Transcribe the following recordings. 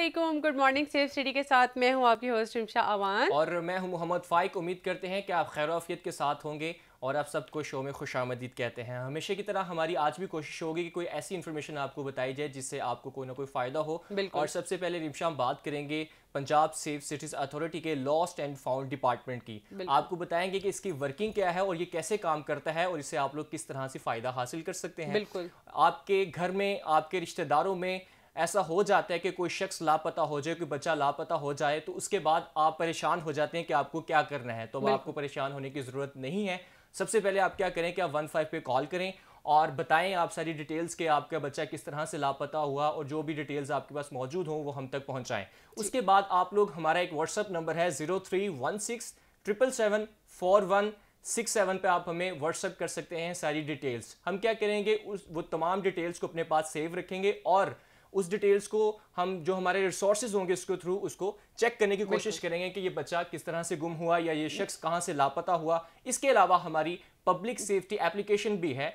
Aslam good morning safe study के साथ मैं हूं आपकी होस्ट रिमशा अवान और मैं हूं मोहम्मद फ़ाइक उम्मीद करते हैं कि आप खैरफियत के साथ होंगे और आप सबको शो में खुश आमदीद कहते हैं हमेशा की तरह हमारी आज भी कोशिश होगी कि कोई ऐसी इन्फॉर्मेशन आपको बताई जाए जिससे आपको कोई ना कोई फ़ायदा हो और सबसे पहले रिमशा हम बात करेंगे पंजाब सेफ सिटीज़ अथॉरिटी के लॉस्ट एंड फाउंड डिपार्टमेंट की आपको बताएंगे कि इसकी वर्किंग क्या है और ये कैसे काम करता है और इससे आप लोग किस तरह से फ़ायदा हासिल कर सकते हैं बिल्कुल आपके घर में आपके रिश्तेदारों में ऐसा हो जाता है कि कोई शख्स लापता हो जाए कोई बच्चा लापता हो जाए तो उसके बाद आप परेशान हो जाते हैं कि आपको क्या करना है तो आपको परेशान होने की ज़रूरत नहीं है सबसे पहले आप क्या करें कि आप वन फाइव पे कॉल करें और बताएं आप सारी डिटेल्स के आपका बच्चा किस तरह से लापता हुआ और जो भी डिटेल्स आपके पास मौजूद हों वो हम तक पहुंचाएं उसके बाद आप लोग हमारा एक व्हाट्सअप नंबर है zero three one six triple seven four one six seven पर आप हमें व्हाट्सअप कर सकते हैं सारी डिटेल्स हम क्या करेंगे उस वो तमाम डिटेल्स को अपने पास सेव रखेंगे और उस डिटेल्स को हम जो हमारे रिसोर्सेज होंगे उसके थ्रू उसको चेक करने की कोशिश करेंगे कि ये बच्चा किस तरह से गुम हुआ या ये शख्स कहाँ से लापता हुआ इसके अलावा हमारी पब्लिक सेफ्टी एप्लीकेशन भी है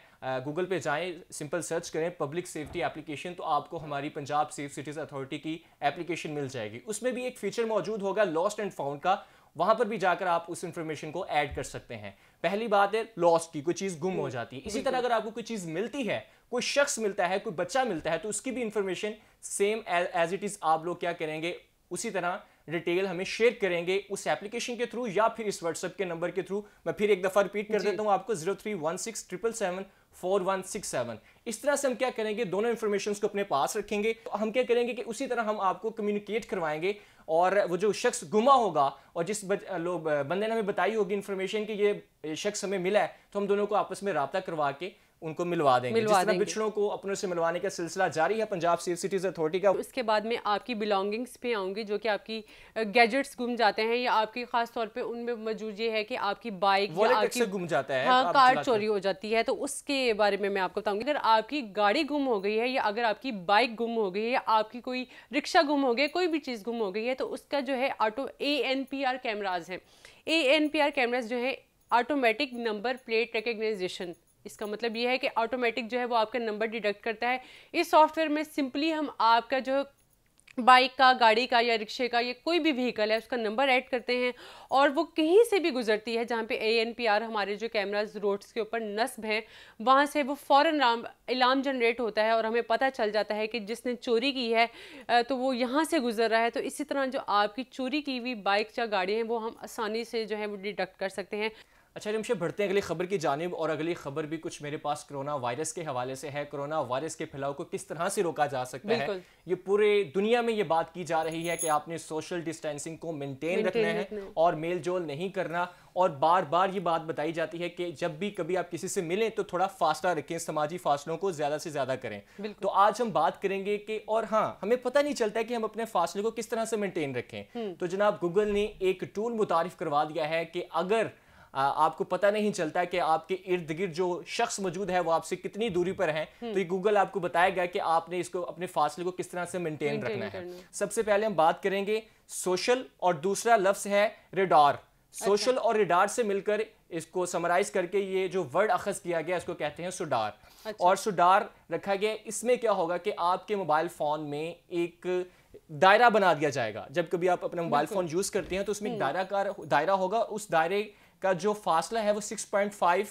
गूगल पे जाएं सिंपल सर्च करें पब्लिक सेफ्टी एप्लीकेशन तो आपको हमारी पंजाब सेफ सिटीज़ अथॉरिटी की एप्लीकेशन मिल जाएगी उसमें भी एक फीचर मौजूद होगा लॉस्ट एंड फाउंड का वहां पर भी जाकर आप उस इंफॉर्मेशन को ऐड कर सकते हैं पहली बात है लॉस्ट की कोई चीज गुम हो हम्म, जाती है इसी तरह अगर आपको कोई चीज मिलती है कोई शख्स मिलता है कोई बच्चा मिलता है तो उसकी भी information same as it is आप लोग क्या करेंगे उसी तरह डिटेल हमें शेयर करेंगे उस एप्लीकेशन के थ्रू या फिर इस व्हाट्सएप के नंबर के थ्रू मैं फिर एक दफा रिपीट कर देता हूँ आपको zero three one six triple seven 4167 इस तरह से हम क्या करेंगे दोनों इन्फॉर्मेशन को अपने पास रखेंगे तो हम क्या करेंगे कि उसी तरह हम आपको कम्युनिकेट करवाएंगे और वो जो शख्स गुमा होगा और जिस लोग बंदे ने हमें बताई होगी इन्फॉर्मेशन कि ये शख्स हमें मिला है तो हम दोनों को आपस में रबता करवा के उनको मिलवा देंगे मिलवा जिस तरह बिछड़ों को अपनों से मिलवाने का सिलसिला जारी है पंजाब सेफ सिटीज अथॉरिटी का उसके बाद में आपकी बिलोंगिंग्स पे आऊंगी जो कि आपकी गैजेट्स गुम जाते हैं या आपकी खास तौर पे उनमें मौजूद ये है कि आपकी बाइक आपकी गुम जाता है हाँ कार चोरी हो जाती है तो उसके बारे में मैं आपको बताऊंगी अगर आपकी गाड़ी गुम हो गई है या अगर आपकी बाइक गुम हो गई है या आपकी कोई रिक्शा गुम हो गया कोई भी चीज़ गुम हो गई है तो उसका जो है auto A N P R cameras है A N P R cameras जो है ऑटोमेटिक नंबर प्लेट रिकग्नाइजेशन इसका मतलब ये है कि ऑटोमेटिक जो है वो आपका नंबर डिडक्ट करता है इस सॉफ्टवेयर में सिंपली हम आपका जो बाइक का गाड़ी का या रिक्शे का या कोई भी व्हीकल है उसका नंबर ऐड करते हैं और वो कहीं से भी गुजरती है जहाँ पे ए एन पी आर हमारे जो कैमराज रोड्स के ऊपर नस्ब हैं वहाँ से वो फ़ौर इलाम जनरेट होता है और हमें पता चल जाता है कि जिसने चोरी की है तो वो यहाँ से गुजर रहा है तो इसी तरह जो आपकी चोरी की हुई बाइक या गाड़ी है वो हम आसानी से जो है वो डिडक्ट कर सकते हैं अच्छा जमशे बढ़ते हैं अगली खबर की जानब और अगली खबर भी कुछ मेरे पास कोरोना वायरस के हवाले से है कोरोना वायरस के फैलाव को किस तरह से रोका जा सकता है ये पूरे दुनिया में ये बात की जा रही है कि आपने सोशल डिस्टेंसिंग को मेंटेन रखना है और मेल जोल नहीं करना और बार बार ये बात बताई जाती है कि जब भी कभी आप किसी से मिलें तो थोड़ा फासला रखें समाजी फासलों को ज्यादा से ज्यादा करें तो आज हम बात करेंगे कि और हाँ हमें पता नहीं चलता कि हम अपने फासले को किस तरह से मेंटेन रखें हम्म। तो जनाब गूगल ने एक टूल मुतारिफ करवा दिया है कि अगर आपको पता नहीं चलता कि आपके इर्द गिर्द जो शख्स मौजूद है वो आपसे कितनी दूरी पर है हम्म। तो ये गूगल आपको बताएगा कि आपने इसको अपने फासले को किस तरह से मेंटेन रखना है सबसे पहले हम बात करेंगे सोशल और दूसरा लफ्स है रेडार अच्छा। सोशल और रेडार से मिलकर इसको समराइज करके ये जो वर्ड अखज किया गया इसको कहते हैं सुडार अच्छा। और सुडार रखा गया इसमें क्या होगा कि आपके मोबाइल फ़ोन में एक दायरा बना दिया जाएगा जब कभी आप अपना मोबाइल फ़ोन यूज़ करते हैं तो उसमें एक हम्म। दायरा का दायरा होगा उस दायरे का जो फासला है वो सिक्स पॉइंट फाइव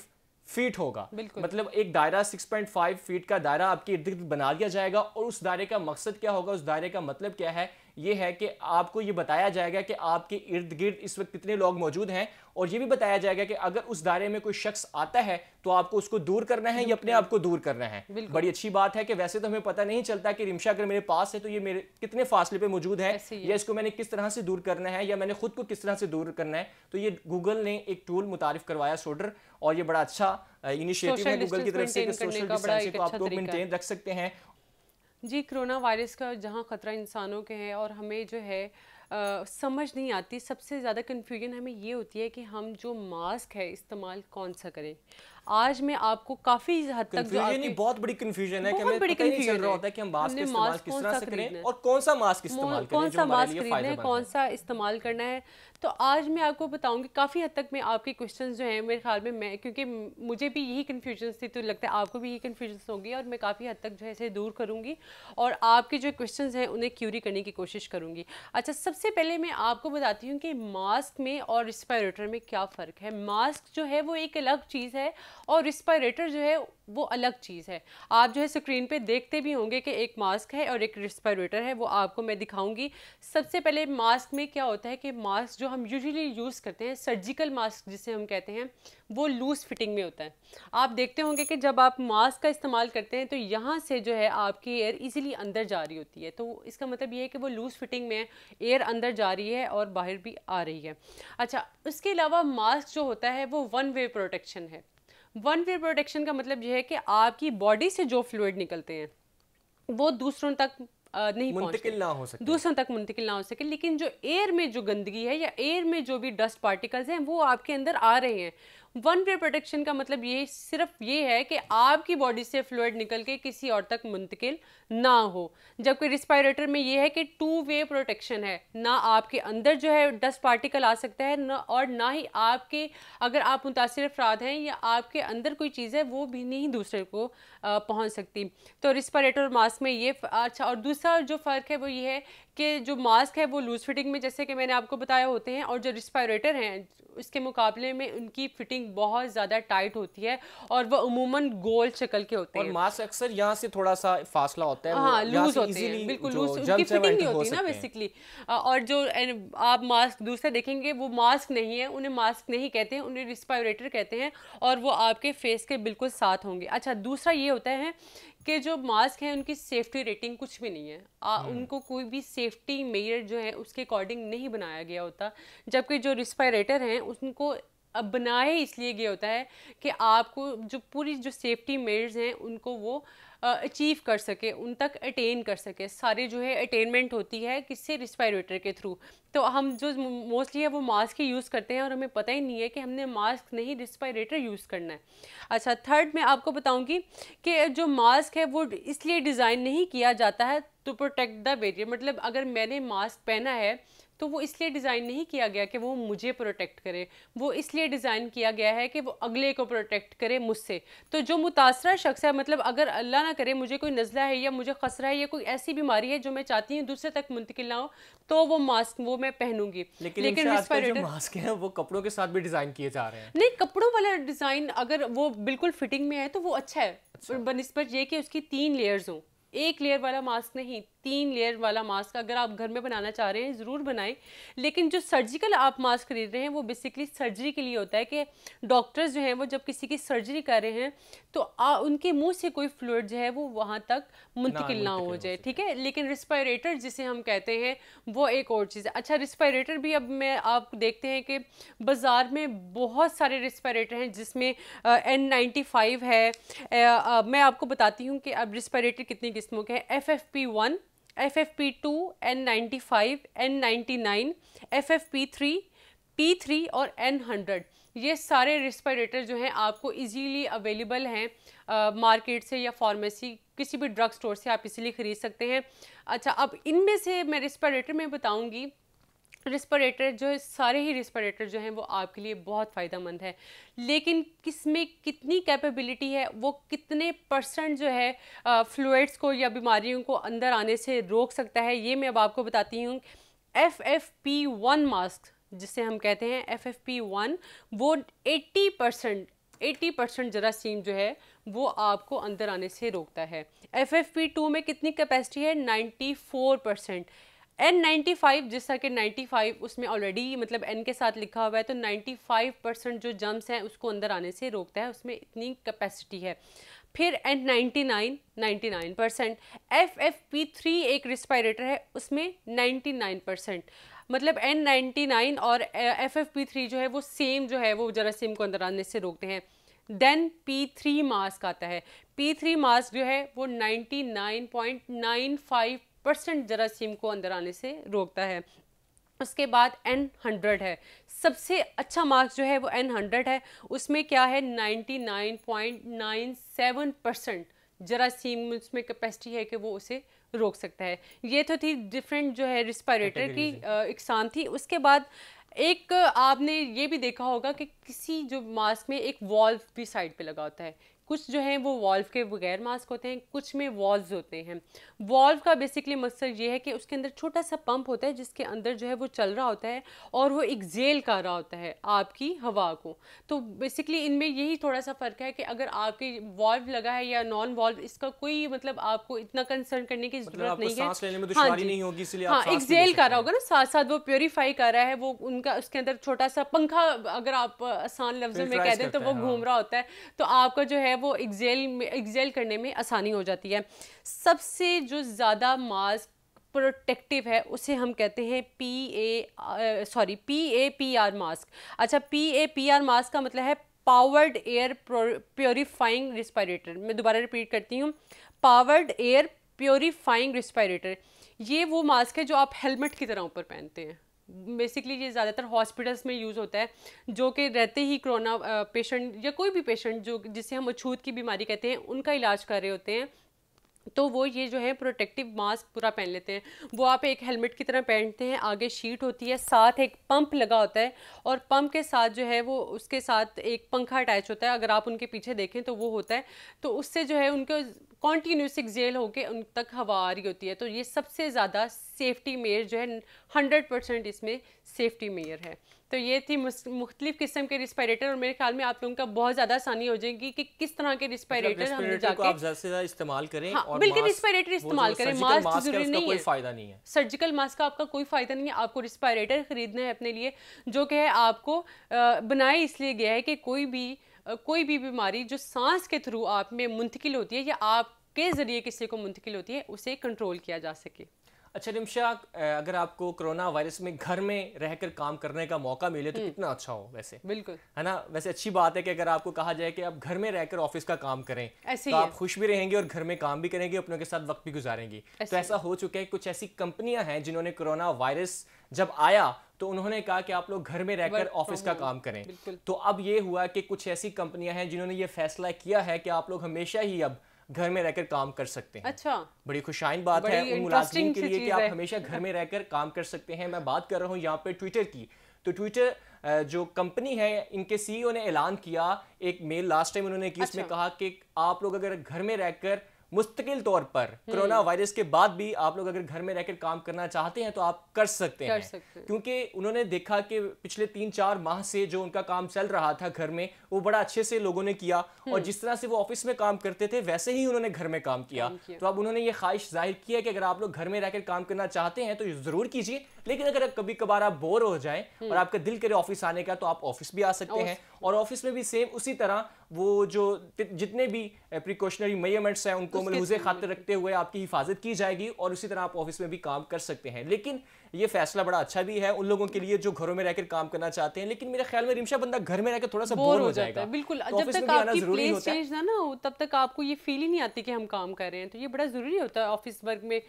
फीट होगा मतलब एक दायरा 6.5 फीट का दायरा आपके इर्द गिर्द बना दिया जाएगा और उस दायरे का मकसद क्या होगा उस दायरे का मतलब क्या है ये है कि आपको ये बताया जाएगा कि आपके इर्द गिर्द इस वक्त कितने लोग मौजूद हैं और ये भी बताया जाएगा कि अगर उस दायरे में कोई शख्स आता है तो आपको उसको दूर करना है या अपने आप को दूर करना है बड़ी अच्छी बात है कि वैसे तो हमें पता नहीं चलता कि रिमशा अगर मेरे पास है तो ये मेरे कितने फासले पे मौजूद है या इसको मैंने किस तरह से दूर करना है या मैंने खुद को किस तरह से दूर करना है तो ये गूगल ने एक टूल मुतारफ करवाया सोडर और ये बड़ा अच्छा इनिशिएटिव uh, है गूगल की तरफ से सोशल डिस्टेंसिंग को आप लोग अच्छा मेंटेन रख सकते हैं जी कोरोना वायरस का जहाँ ख़तरा इंसानों के है और हमें जो है आ, समझ नहीं आती सबसे ज़्यादा कन्फ्यूजन हमें ये होती है कि हम जो मास्क है इस्तेमाल कौन सा करें आज मैं आपको काफी हद तक जो आपके, बहुत बड़ी कंफ्यूजन है कि हमें बड़ी कंफ्यूजन चल रहा होता है कि हम मास्क इस्तेमाल किस तरह से करें और कौन सा मास्क इस्तेमाल करें कौन सा मास्क खरीदना है कौन सा इस्तेमाल करना है तो आज मैं आपको बताऊंगी काफ़ी हद तक मैं आपके क्वेश्चंस जो हैं मेरे ख्याल में मैं क्योंकि मुझे भी यही कन्फ्यूजन थी तो लगता है आपको भी यही कन्फ्यूजन होगी और मैं काफ़ी हद तक जो है इसे दूर करूँगी और आपके जो क्वेश्चंस हैं उन्हें क्यूरी करने की कोशिश करूँगी अच्छा सबसे पहले मैं आपको बताती हूँ कि मास्क में और रिस्पायरेटर में क्या फ़र्क है मास्क जो है वो एक अलग चीज़ है और रिस्पायरेटर जो है वो अलग चीज़ है आप जो है स्क्रीन पे देखते भी होंगे कि एक मास्क है और एक रिस्पायरेटर है वो आपको मैं दिखाऊंगी सबसे पहले मास्क में क्या होता है कि मास्क जो हम यूजुअली यूज़ करते हैं सर्जिकल मास्क जिसे हम कहते हैं वो लूज़ फिटिंग में होता है आप देखते होंगे कि जब आप मास्क का इस्तेमाल करते हैं तो यहाँ से जो है आपकी एयर ईज़िली अंदर जा रही होती है तो इसका मतलब ये है कि वो लूज़ फिटिंग में एयर अंदर जा रही है और बाहर भी आ रही है अच्छा उसके अलावा मास्क जो होता है वो वन वे प्रोटेक्शन है वन वे प्रोटेक्शन का मतलब यह है कि आपकी बॉडी से जो फ्लूड निकलते हैं वो दूसरों तक नहीं मुंतकिल ना हो सके दूसरों तक मुंतकिल ना हो सके लेकिन जो एयर में जो गंदगी है या एयर में जो भी डस्ट पार्टिकल्स हैं वो आपके अंदर आ रहे हैं वन वे प्रोटेक्शन का मतलब ये सिर्फ ये है कि आपकी बॉडी से फ्लूड निकल के किसी और तक मुंतकिल ना हो जबकि रिस्पायरेटर में ये है कि टू वे प्रोटेक्शन है ना आपके अंदर जो है डस्ट पार्टिकल आ सकता है ना और ना ही आपके अगर आप मुतासर अफराद हैं या आपके अंदर कोई चीज़ है वो भी नहीं दूसरे को पहुँच सकती तो रिस्पायरेटर मास्क में ये अच्छा और दूसरा जो फ़र्क है वो ये है के जो मास्क है वो लूज़ फिटिंग में जैसे कि मैंने आपको बताया होते हैं और जो रिस्पायरेटर हैं उसके मुकाबले में उनकी फिटिंग बहुत ज़्यादा टाइट होती है और वह अमूमन गोल शक्ल के होते और हैं मास्क अक्सर यहाँ से थोड़ा सा फासला होता है हाँ लूज़ होते हैं बिल्कुल लूज उनकी फिटिंग नहीं होती ना बेसिकली और जो आप मास्क दूसरा देखेंगे वो मास्क नहीं है उन्हें मास्क नहीं कहते हैं उन्हें रिस्पायरेटर कहते हैं और वो आपके फेस के बिल्कुल साथ होंगे अच्छा दूसरा ये होता है के जो मास्क हैं उनकी सेफ्टी रेटिंग कुछ भी नहीं है आ, हम्म। उनको कोई भी सेफ्टी मेयर जो है उसके अकॉर्डिंग नहीं बनाया गया होता जबकि जो रिस्पायरेटर हैं उनको अब बनाए इसलिए गया होता है कि आपको जो पूरी जो सेफ्टी मेयर्स हैं उनको वो अचीव कर सके उन तक अटेन कर सके सारे जो है अटेनमेंट होती है किससे रिस्पायरेटर के थ्रू तो हम जो मोस्टली है वो मास्क ही यूज़ करते हैं और हमें पता ही नहीं है कि हमने मास्क नहीं रिस्पायरेटर यूज़ करना है अच्छा थर्ड मैं आपको बताऊँगी कि जो मास्क है वो इसलिए डिज़ाइन नहीं किया जाता है टू प्रोटेक्ट द बेरियर मतलब अगर मैंने मास्क पहना है तो वो इसलिए डिज़ाइन नहीं किया गया कि वो मुझे प्रोटेक्ट करे वो इसलिए डिज़ाइन किया गया है कि वो अगले को प्रोटेक्ट करे मुझसे तो जो मुतासरा शख्स है मतलब अगर अल्लाह ना करे मुझे कोई नज़ला है या मुझे खसरा है या कोई ऐसी बीमारी है जो मैं चाहती हूँ दूसरे तक मुंतकिल ना हो तो वो मास्क वो मैं पहनूंगी लेकिन, लेकिन मास्क वो कपड़ों के साथ भी डिज़ाइन किए जा रहे हैं नहीं कपड़ों वाला डिज़ाइन अगर वो बिल्कुल फिटिंग में है तो वो अच्छा है अच्छा। बनस्बत ये कि उसकी तीन लेयर्स हों एक लेयर वाला मास्क नहीं तीन लेयर वाला मास्क अगर आप घर में बनाना चाह रहे हैं ज़रूर बनाएं लेकिन जो सर्जिकल आप मास्क खरीद रहे हैं वो बेसिकली सर्जरी के लिए होता है कि डॉक्टर्स जो हैं वो जब किसी की सर्जरी कर रहे हैं तो आ, उनके मुंह से कोई फ्लूड जो है वो वहाँ तक मुंतकिल ना हो जाए ठीक है लेकिन रिस्पायरेटर जिसे हम कहते हैं वो एक और चीज़ है अच्छा रिस्पायरेटर भी अब मैं आप देखते हैं कि बाज़ार में बहुत सारे रिस्पायरेटर हैं जिसमें एन नाइन्टी फाइव है मैं आपको बताती हूँ कि अब रिस्पायरेटर कितनी किस्मों के हैं F F P one F F P two N ninety five N ninety nine F F P three P three और एन हंड्रेड ये सारे रिस्पायरेटर जो हैं आपको इजीली अवेलेबल हैं मार्केट से या फार्मेसी किसी भी ड्रग स्टोर से आप इसीलिए ख़रीद सकते हैं अच्छा अब इनमें से मैं रिस्पायरेटर में बताऊंगी तो रिस्परेटर जो सारे ही रिस्परेटर जो हैं वो आपके लिए बहुत फ़ायदेमंद है लेकिन किस में कितनी कैपेबिलिटी है वो कितने परसेंट जो है फ्लूड्स को या बीमारियों को अंदर आने से रोक सकता है ये मैं अब आपको बताती हूँ F F P one mask जिसे हम कहते हैं एफ एफ पी वन वो एट्टी परसेंट एटी परसेंट जरासीम जो है वो आपको अंदर आने से रोकता है एफ एफ पी टू में कितनी कैपेसिटी है ninety four percent N ninety five जिस तरह के नाइन्टी फाइव उसमें ऑलरेडी मतलब एन के साथ लिखा हुआ है तो नाइन्टी फाइव परसेंट जो जम्स हैं उसको अंदर आने से रोकता है उसमें इतनी कैपेसिटी है फिर N ninety nine ninety nine percent F F P three एक रिस्पायरेटर है उसमें नाइन्टी नाइन परसेंट मतलब एन नाइन्टी नाइन और एफ एफ पी थ्री जो है वो सेम जो है वो जरासीम को अंदर आने से रोकते हैं देन पी थ्री मास्क आता है पी थ्री मास्क जो है वो ninety nine point nine five percent जरासीम को अंदर आने से रोकता है उसके बाद एन हंड्रेड है सबसे अच्छा मार्क्स जो है वो एन हंड्रेड है उसमें क्या है ninety nine point nine seven percent जरासीम उसमें कैपेसिटी है कि वो उसे रोक सकता है ये तो थी डिफरेंट जो है रिस्पायरेटर की इकसान थी उसके बाद एक आपने ये भी देखा होगा कि किसी जो मास्क में एक वॉल्व भी साइड पे लगा होता है कुछ जो हैं वो वॉल्व के बगैर मास्क होते हैं कुछ में वॉल्व होते हैं वॉल्व का बेसिकली मकसद ये है कि उसके अंदर छोटा सा पंप होता है जिसके अंदर जो है वो चल रहा होता है और वो एक्जेल कर रहा होता है आपकी हवा को तो बेसिकली इनमें यही थोड़ा सा फ़र्क है कि अगर आपके वॉल्व लगा है या नॉन वॉल्व इसका कोई मतलब आपको इतना कंसर्न करने की मतलब जरूरत नहीं है हाँ जी नहीं होगी इसलिए हाँ एग्जेल कर रहा होगा ना साथ साथ वो प्योरीफाई कर रहा है वो उनका उसके अंदर छोटा सा पंखा अगर आप आसान लफ्ज में कह दें तो वो हाँ। घूम रहा होता है तो आपका जो है वो एक्जेल में एक्जेल करने में आसानी हो जाती है सबसे जो ज़्यादा मास्क प्रोटेक्टिव है उसे हम कहते हैं P A sorry P A P R mask अच्छा P A P R mask का मतलब है पावर्ड एयर प्योरीफाइंग रिस्पायरेटर मैं दोबारा रिपीट करती हूँ पावर्ड एयर प्योरीफाइंग रिस्पायरेटर ये वो मास्क है जो आप हेलमेट की तरह ऊपर पहनते हैं बेसिकली ये ज़्यादातर हॉस्पिटल्स में यूज़ होता है जो कि रहते ही कोरोना पेशेंट या कोई भी पेशेंट जो जिसे हम अछूत की बीमारी कहते हैं उनका इलाज कर रहे होते हैं तो वो ये जो है प्रोटेक्टिव मास्क पूरा पहन लेते हैं वो आप एक हेलमेट की तरह पहनते हैं आगे शीट होती है साथ एक पंप लगा होता है और पंप के साथ जो है वो उसके साथ एक पंखा अटैच होता है अगर आप उनके पीछे देखें तो वो होता है तो उससे जो है उनके कॉन्टीन्यूस एक्जेल होकर उन तक हवा आ रही होती है तो ये सबसे ज़्यादा सेफ्टी मेयर जो है हंड्रेड परसेंट इसमें सेफ्टी मेयर है तो ये थी मुख्तलिफ किस्म के रिस्पायरेटर और मेरे ख्याल में आप लोगों का बहुत ज़्यादा आसानी हो जाएगी कि किस तरह के रिस्पायरेटर अच्छा, हम जाके इस्तेमाल करें हाँ, बिल्कुल रिस्पायरेटर इस्तेमाल करें मास्क जरूरी नहीं है फायदा नहीं है सर्जिकल मास्क का आपका कोई फ़ायदा नहीं है आपको रिस्पायरेटर खरीदना है अपने लिए जो कि है आपको बनाया इसलिए गया है कि कोई भी कोई भी बीमारी जो सांस के थ्रू आप में मुंतकिल होती है या आपके ज़रिए किसी को मुंतकिल होती है उसे कंट्रोल किया जा सके अच्छा निमशा अगर आपको कोरोना वायरस में घर में रहकर काम करने का मौका मिले तो हम्म। कितना अच्छा हो वैसे बिल्कुल है ना वैसे अच्छी बात है कि अगर आपको कहा जाए कि आप घर में रहकर ऑफिस का काम करें ऐसे तो आप खुश भी रहेंगे और घर में काम भी करेंगे अपनों के साथ वक्त भी गुजारेंगी तो ऐसा हो चुका है कुछ ऐसी कंपनियां हैं जिन्होंने कोरोना वायरस जब आया तो उन्होंने कहा कि आप लोग घर में रहकर ऑफिस का काम करें तो अब ये हुआ कि कुछ ऐसी कंपनियां हैं जिन्होंने ये फैसला किया है कि आप लोग हमेशा ही अब घर में रहकर काम कर सकते हैं अच्छा बड़ी खुशाइन बात है उन मुलाजिम के लिए कि आप हमेशा घर में रहकर काम कर सकते हैं मैं बात कर रहा हूँ यहाँ पे ट्विटर की तो ट्विटर जो कंपनी है इनके सीईओ e ने ऐलान किया एक मेल लास्ट टाइम उन्होंने की उसमें अच्छा। कहा कि आप लोग अगर घर में रहकर मुस्तकिल तौर पर हम्म। कोरोना वायरस के बाद भी आप लोग अगर घर में रहकर काम करना चाहते हैं तो आप कर सकते कर हैं सकते। क्योंकि उन्होंने देखा कि पिछले तीन चार माह से जो उनका काम चल रहा था घर में वो बड़ा अच्छे से लोगों ने किया और हम्म। जिस तरह से वो ऑफिस में काम करते थे वैसे ही उन्होंने घर में काम किया तो अब उन्होंने ये ख्वाहिश जाहिर की है कि अगर आप लोग घर में रहकर काम करना चाहते हैं तो जरूर कीजिए लेकिन अगर कभी कभार आप बोर हो जाए हम्म। और आपका दिल करे ऑफिस आने का तो आप ऑफिस भी आ सकते हैं और ऑफिस में भी सेम उसी तरह वो जो जितने भी प्रिकॉशनरी मेजरमेंट्स हैं उनको मलबूजे खाते रखते हुए आपकी हिफाजत की जाएगी और उसी तरह आप ऑफिस में भी काम कर सकते हैं लेकिन ये फैसला बड़ा अच्छा भी है उन लोगों के लिए जो घरों में रहकर काम करना चाहते हैं लेकिन मेरे ख्याल में रिमशा बंदा घर में रहकर थोड़ा सा बोर हो जाएगा बिल्कुल तो जब तक आपकी प्लेस चेंज ना ना हो तब तक आपको ये फील ही नहीं आती कि हम काम कर रहे हैं तो ये बड़ा ज़रूरी होता है ऑफिस वर्क में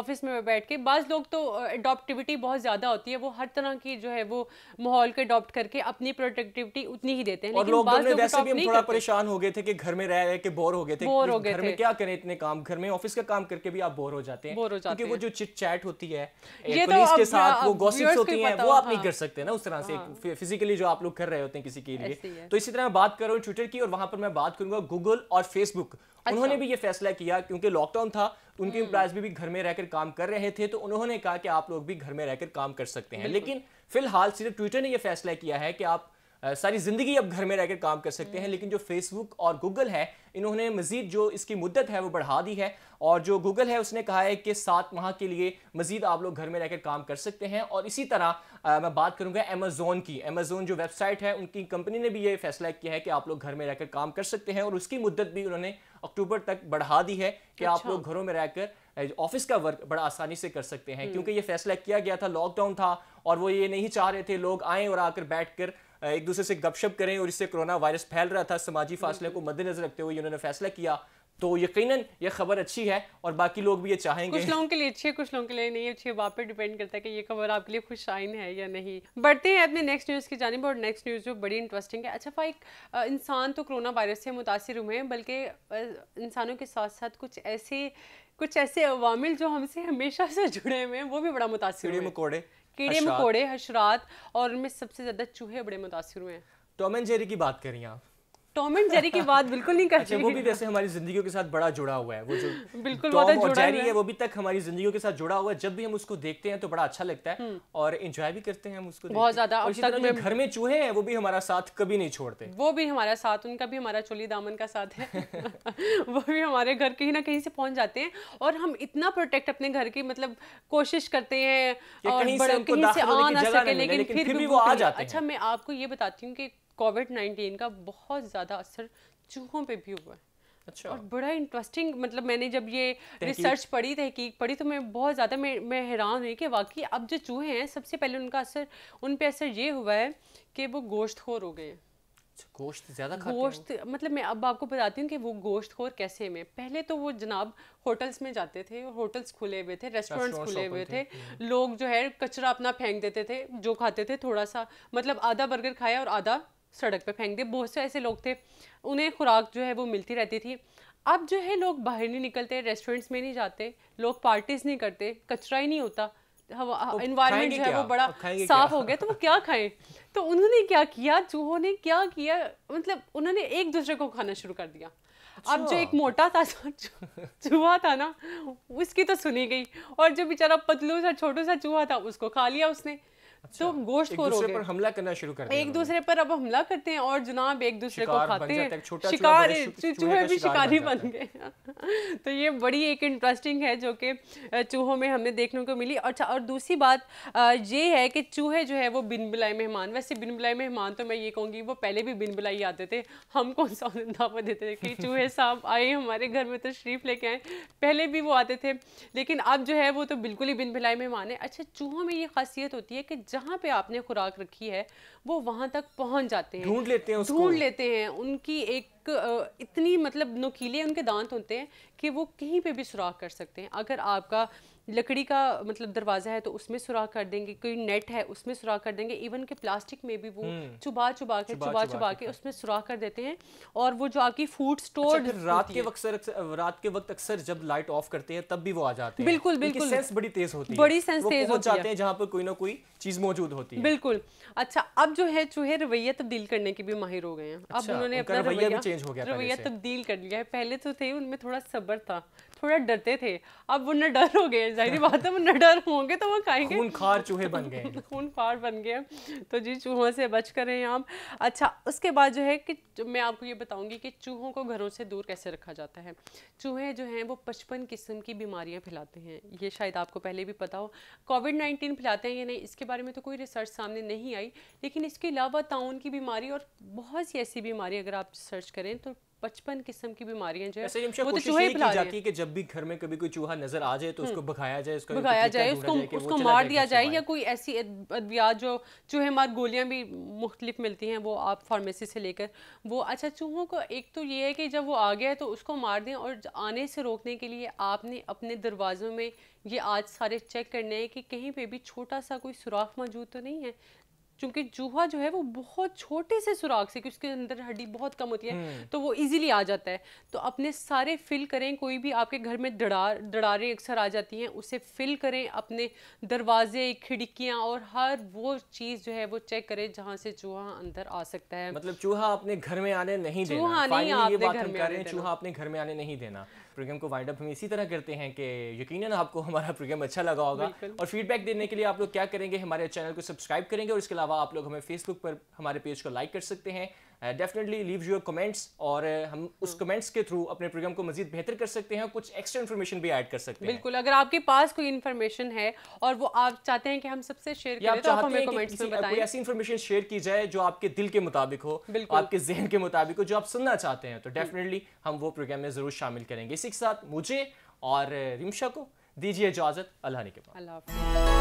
ऑफिस में बैठ के बाद लोग तो अडोप्टिविटी बहुत ज़्यादा होती है वो हर तरह की जो है वो माहौल को अडोप्ट करके अपनी प्रोडक्टिविटी उतनी ही देते हैं और वैसे भी हम थोड़ा परेशान हो गए थे कि घर में रह रहे के बोर हो गए थे बोर हो गए घर में क्या करें इतने काम घर में ऑफिस का काम करके भी आप बोर हो जाते हैं बोर हो जाते हैं वो जो चिट चैट होती है ये तो के साथ वो गॉसिप्स होती हैं वो आप नहीं कर सकते ना उस तरह से हाँ। फिजिकली जो आप लोग कर रहे होते हैं किसी के लिए तो इसी तरह मैं बात कर रहा हूँ ट्विटर की और वहां पर मैं बात करूंगा गूगल और फेसबुक अच्छा। उन्होंने भी ये फैसला किया क्योंकि लॉकडाउन था उनके इम्प्लाइज हम्म। भी, भी घर में रहकर काम कर रहे थे तो उन्होंने कहा कि आप लोग भी घर में रहकर काम कर सकते हैं लेकिन फिलहाल सिर्फ ट्विटर ने यह फैसला किया है कि आप सारी ज़िंदगी अब घर में रहकर काम कर सकते हैं हम्म। लेकिन जो फेसबुक और गूगल है इन्होंने मजीद जो इसकी मुद्दत है वो बढ़ा दी है और जो गूगल है उसने कहा है कि सात माह के लिए मजीद आप लोग घर में रहकर काम कर सकते हैं और इसी तरह आ, मैं बात करूंगा अमेजोन की अमेजोन जो वेबसाइट है उनकी कंपनी ने भी ये फैसला किया है कि आप लोग घर में रहकर काम कर सकते हैं और उसकी मुद्दत भी उन्होंने अक्टूबर तक बढ़ा दी है कि अच्छा। आप लोग घरों में रहकर ऑफिस का वर्क बड़ा आसानी से कर सकते हैं हम्म। क्योंकि ये फैसला किया गया था लॉकडाउन था और वो ये नहीं चाह रहे थे लोग आए और आकर बैठ कर एक दूसरे से गपशप करें और इससे कोरोना वायरस फैल रहा था समाजी फासले को मद्देनजर रखते हुए उन्होंने फैसला किया तो यकीनन ये खबर अच्छी है और बाकी लोग भी ये चाहेंगे कुछ लोगों के लिए अच्छी है कुछ लोगों के लिए नहीं अच्छी है पे डिपेंड करता है कि ये खबर आपके लिए खुश आइन है या नहीं बढ़ते हैं अपने नेक्स्ट न्यूज़ की जानब और नेक्स्ट न्यूज़ जो बड़ी इंटरेस्टिंग है अच्छा भाई इंसान तो कोरोना वायरस से मुतासर हुए हैं बल्कि इंसानों के साथ साथ कुछ ऐसे कुछ ऐसे अवामिल जो हमसे हमेशा से जुड़े हुए हैं वो भी बड़ा मुतासर मकोड़े कीड़े मकोड़े हशरात और उनमें सबसे ज़्यादा चूहे बड़े मुतासर हुए हैं टॉम एंड जेरी की बात करें आप टॉम एंड जेरी की बात बिल्कुल नहीं कर अच्छा, वो भी वैसे हमारी जिंदगियों के साथ बड़ा जुड़ा हुआ है वो जो बिल्कुल टॉम तो और जेरी है वो भी तक हमारी जिंदगियों के साथ जुड़ा हुआ है जब भी हम उसको देखते हैं तो बड़ा अच्छा लगता है हम्म। और एंजॉय भी करते हैं हम उसको बहुत ज्यादा अब तक में घर में चूहे हैं वो भी हमारा साथ कभी नहीं छोड़ते वो भी हमारा साथ उनका भी हमारा चोली दामन का साथ है वो भी हमारे घर कहीं ना कहीं से पहुंच जाते हैं और हम इतना प्रोटेक्ट अपने घर की मतलब कोशिश करते हैं और कहीं से आ ना सके लेकिन फिर भी वो आ जाते अच्छा, हैं अच्छा मैं आपको ये बताती हूँ कि कोविड नाइन्टीन का बहुत ज़्यादा असर चूहों पे भी हुआ है अच्छा और बड़ा इंटरेस्टिंग मतलब मैंने जब ये रिसर्च पढ़ी तहकीक पढ़ी तो मैं बहुत ज़्यादा मैं मैं हैरान हुई कि वाकई अब जो चूहे हैं सबसे पहले उनका असर उन पर असर ये हुआ है कि वो गोश्त खोर हो गए अच्छा, हैं गोश्त ज़्यादा गोश्त मतलब मैं अब आपको बताती हूँ कि वो गोश्त खोर कैसे में पहले तो वो जनाब होटल्स में जाते थे और होटल्स खुले हुए थे रेस्टोरेंट्स खुले हुए थे हम्म। लोग जो है कचरा अपना फेंक देते थे जो खाते थे थोड़ा सा मतलब आधा बर्गर खाया और आधा सड़क पर फेंक दिए बहुत से ऐसे लोग थे उन्हें खुराक जो है वो मिलती रहती थी अब जो है लोग बाहर नहीं निकलते रेस्टोरेंट्स में नहीं जाते लोग पार्टीज़ नहीं करते कचरा ही नहीं होता इन्वायरमेंट हाँ, जो है वो बड़ा साफ हो गया तो वो क्या खाएं तो उन्होंने क्या किया चूहों ने क्या किया मतलब उन्होंने एक दूसरे को खाना शुरू कर दिया अच्छा। अब जो एक मोटा था चूहा था ना उसकी तो सुनी गई और जो बेचारा पतलू सा छोटू सा चूहा था उसको खा लिया उसने तो अच्छा, तो गोश्त को रोगे पर हमला करना शुरू कर एक दूसरे पर अब हमला करते हैं और जनाब एक दूसरे को खाते हैं शिकार चूहे भी शिकारी बन गए तो ये बड़ी एक इंटरेस्टिंग है जो कि चूहों में हमें देखने को मिली अच्छा और दूसरी बात ये है कि चूहे जो है वो बिन बुलाए मेहमान वैसे बिन बुलाए मेहमान तो मैं ये कहूँगी वो पहले भी बिन बुलाई आते थे हम कौन सा दावा देते थे कि चूहे साहब आए हमारे घर में तशरीफ़ तो लेके आए पहले भी वो आते थे लेकिन अब जो है वो तो बिल्कुल ही बिन बुलाए मेहमान है अच्छा चूहों में ये खासियत होती है कि जहाँ पे आपने खुराक रखी है वो वहाँ तक पहुँच जाते हैं ढूंढ लेते हैं ढूंढ लेते हैं उनकी एक इतनी मतलब नकीले उनके दांत होते हैं कि वो कहीं पे भी सुराख कर सकते हैं अगर आपका लकड़ी का मतलब दरवाज़ा है तो उसमें सुराख कर देंगे कोई नेट है उसमें सुराख कर देंगे इवन के प्लास्टिक में भी वो हम्म। चुबा चुबा के चुबा चुबा के उसमें सुराख कर देते हैं और वो जो आपकी अच्छा, फूड स्टोर रात के वक्त रात के वक्त अक्सर जब लाइट ऑफ करते हैं तब भी वो आ जाते हैं बिल्कुल बिल्कुल सेंस बड़ी तेज होती है बड़ी सेंस तेज होती जाते हैं जहाँ पर कोई ना कोई चीज मौजूद होती है बिल्कुल अच्छा अब जो है चूहे रवैया तब्दील करने के भी माहिर हो गए हैं अब अच्छा, उन्होंने अपना रवैया चेंज हो गया रवैया तब्दील कर लिया है पहले तो थे उनमें थोड़ा सब्र था थोड़ा डरते थे अब वो न डर हो गए जाहिर बात है वो न डर होंगे तो वो खाएंगे खून खार चूहे बन गए खून खार बन गए तो जी चूहों से बच कर रहे हैं आप अच्छा उसके बाद जो है कि मैं आपको ये बताऊंगी कि चूहों को घरों से दूर कैसे रखा जाता है चूहे जो हैं वो पचपन किस्म की बीमारियाँ फैलाते हैं ये शायद आपको पहले भी पता हो कोविड नाइन्टीन फैलाते हैं या नहीं इसके बारे में तो कोई रिसर्च सामने नहीं आई लेकिन इसके अलावा ताउन की बीमारी और बहुत सी ऐसी बीमारी अगर आप सर्च करें तो पचपन किस्म की बीमारियां जो है वो तो चूहे की जाती है कि जब भी घर में कभी कोई चूहा नजर आ जाए तो उसको हम्म। भगाया जाए उसको भगाया जाए उसको उसको मार दिया जाए या कोई ऐसी अद्वियात जो चूहे मार गोलियां भी मुख्तलिफ मिलती हैं वो आप फार्मेसी से लेकर वो अच्छा चूहों को एक तो ये है कि जब वो आ गया है तो उसको मार दें और आने से रोकने के लिए आपने अपने दरवाज़ों में ये आज सारे चेक करने हैं कि कहीं पे भी छोटा सा कोई सुराख मौजूद तो नहीं है चूंकि चूहा जो है वो बहुत छोटे से सुराख से उसके अंदर हड्डी बहुत कम होती है हम्म। तो वो इजीली आ जाता है तो अपने सारे फिल करें कोई भी आपके घर में दड़ार दड़ारें अक्सर आ जाती हैं उसे फिल करें अपने दरवाजे खिड़कियाँ और हर वो चीज़ जो है वो चेक करें जहाँ से चूहा अंदर आ सकता है मतलब चूहा अपने घर में आने नहीं देना चूहा नहीं अपने घर में चूहा अपने घर में आने नहीं देना प्रोग्राम को वाइंड अप हम इसी तरह करते हैं कि यकीनन आपको हमारा प्रोग्राम अच्छा लगा होगा और फीडबैक देने के लिए आप लोग क्या करेंगे हमारे चैनल को सब्सक्राइब करेंगे और इसके अलावा आप लोग हमें फेसबुक पर हमारे पेज को लाइक कर सकते हैं डेफिनेटली लीव योर कमेंट्स और uh, हम उस कमेंट्स हाँ। के थ्रू अपने प्रोग्राम को मजीद बेहतर कर सकते हैं कुछ एक्स्ट्रा इन्फॉर्मेशन भी ऐड कर सकते हैं बिल्कुल अगर आपके पास कोई इन्फॉर्मेशन है और वो आप चाहते हैं कि हम सबसे शेयर करें तो आप हमें कमेंट्स में बताएं ऐसी इन्फॉर्मेशन शेयर की जाए जो आपके दिल के मुताबिक हो आपके जहन के मुताबिक हो जो आप सुनना चाहते हैं तो डेफिनेटली हम वो प्रोग्राम में ज़रूर शामिल करेंगे इसी के साथ मुझे और uh, रिमशा को दीजिए इजाज़त अल्लाह ने के अल्लाह